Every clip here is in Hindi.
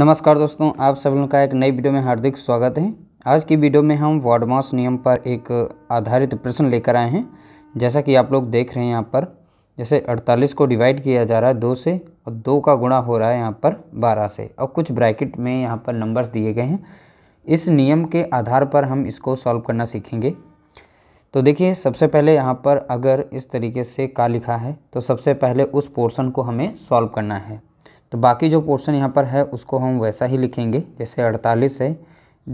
नमस्कार दोस्तों आप सब लोगों का एक नई वीडियो में हार्दिक स्वागत है आज की वीडियो में हम वार्डमास नियम पर एक आधारित प्रश्न लेकर आए हैं जैसा कि आप लोग देख रहे हैं यहाँ पर जैसे 48 को डिवाइड किया जा रहा है दो से और दो का गुणा हो रहा है यहाँ पर 12 से और कुछ ब्रैकेट में यहाँ पर नंबर्स दिए गए हैं इस नियम के आधार पर हम इसको सॉल्व करना सीखेंगे तो देखिए सबसे पहले यहाँ पर अगर इस तरीके से का लिखा है तो सबसे पहले उस पोर्शन को हमें सॉल्व करना है तो बाकी जो पोर्शन यहाँ पर है उसको हम वैसा ही लिखेंगे जैसे अड़तालीस है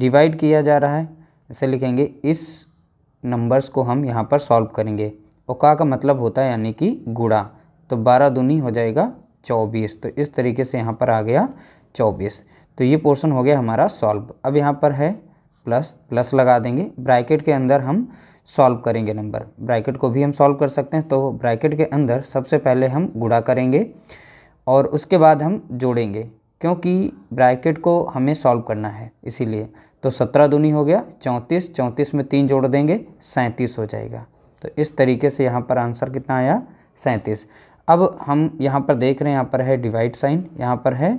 डिवाइड किया जा रहा है ऐसे लिखेंगे इस नंबर्स को हम यहाँ पर सॉल्व करेंगे ओका का मतलब होता है यानी कि गुड़ा तो बारह दूनी हो जाएगा चौबीस तो इस तरीके से यहाँ पर आ गया चौबीस तो ये पोर्शन हो गया हमारा सॉल्व अब यहाँ पर है प्लस प्लस लगा देंगे ब्रैकेट के अंदर हम सॉल्व करेंगे नंबर ब्रैकेट को भी हम सॉल्व कर सकते हैं तो ब्रैकेट के अंदर सबसे पहले हम गुड़ा करेंगे और उसके बाद हम जोड़ेंगे क्योंकि ब्रैकेट को हमें सॉल्व करना है इसीलिए तो सत्रह दूनी हो गया चौंतीस चौंतीस में तीन जोड़ देंगे सैंतीस हो जाएगा तो इस तरीके से यहाँ पर आंसर कितना आया सैंतीस अब हम यहाँ पर देख रहे हैं यहाँ पर है डिवाइड साइन यहाँ पर है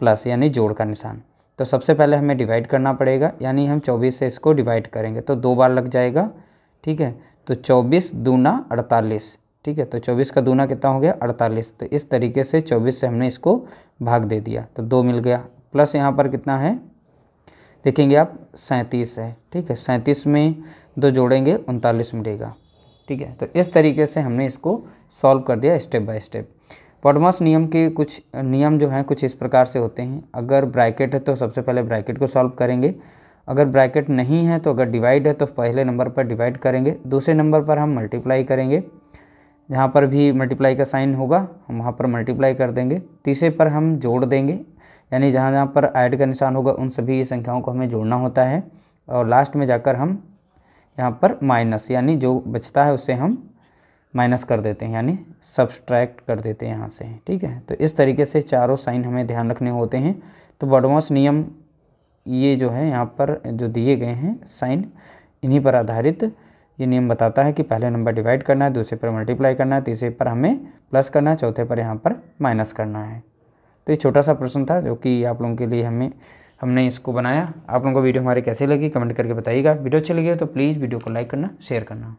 प्लस यानी जोड़ का निशान तो सबसे पहले हमें डिवाइड करना पड़ेगा यानी हम चौबीस से इसको डिवाइड करेंगे तो दो बार लग जाएगा ठीक है तो चौबीस दूना अड़तालीस ठीक है तो चौबीस का दूना कितना हो गया अड़तालीस तो इस तरीके से चौबीस से हमने इसको भाग दे दिया तो दो मिल गया प्लस यहाँ पर कितना है देखेंगे आप सैंतीस है ठीक है सैंतीस में दो जोड़ेंगे उनतालीस मिलेगा ठीक है तो इस तरीके से हमने इसको सॉल्व कर दिया स्टेप बाय स्टेप पॉडमस नियम के कुछ नियम जो हैं कुछ इस प्रकार से होते हैं अगर ब्रैकेट है तो सबसे पहले ब्रैकेट को सॉल्व करेंगे अगर ब्रैकेट नहीं है तो अगर डिवाइड है तो पहले नंबर पर डिवाइड करेंगे दूसरे नंबर पर हम मल्टीप्लाई करेंगे जहाँ पर भी मल्टीप्लाई का साइन होगा हम वहाँ पर मल्टीप्लाई कर देंगे तीसरे पर हम जोड़ देंगे यानी जहाँ जहाँ पर ऐड का निशान होगा उन सभी संख्याओं को हमें जोड़ना होता है और लास्ट में जाकर हम यहाँ पर माइनस यानी जो बचता है उसे हम माइनस कर देते हैं यानी सब्सट्रैक्ट कर देते हैं यहाँ से ठीक है तो इस तरीके से चारों साइन हमें ध्यान रखने होते हैं तो बडमोस नियम ये जो है यहाँ पर जो दिए गए हैं साइन इन्हीं पर आधारित ये नियम बताता है कि पहले नंबर डिवाइड करना है दूसरे पर मल्टीप्लाई करना है तीसरे पर हमें प्लस करना है चौथे पर यहाँ पर माइनस करना है तो ये छोटा सा प्रश्न था जो कि आप लोगों के लिए हमें हमने इसको बनाया आप लोगों को वीडियो हमारी कैसे लगी कमेंट करके बताइएगा वीडियो अच्छी लगी तो प्लीज़ वीडियो को लाइक करना शेयर करना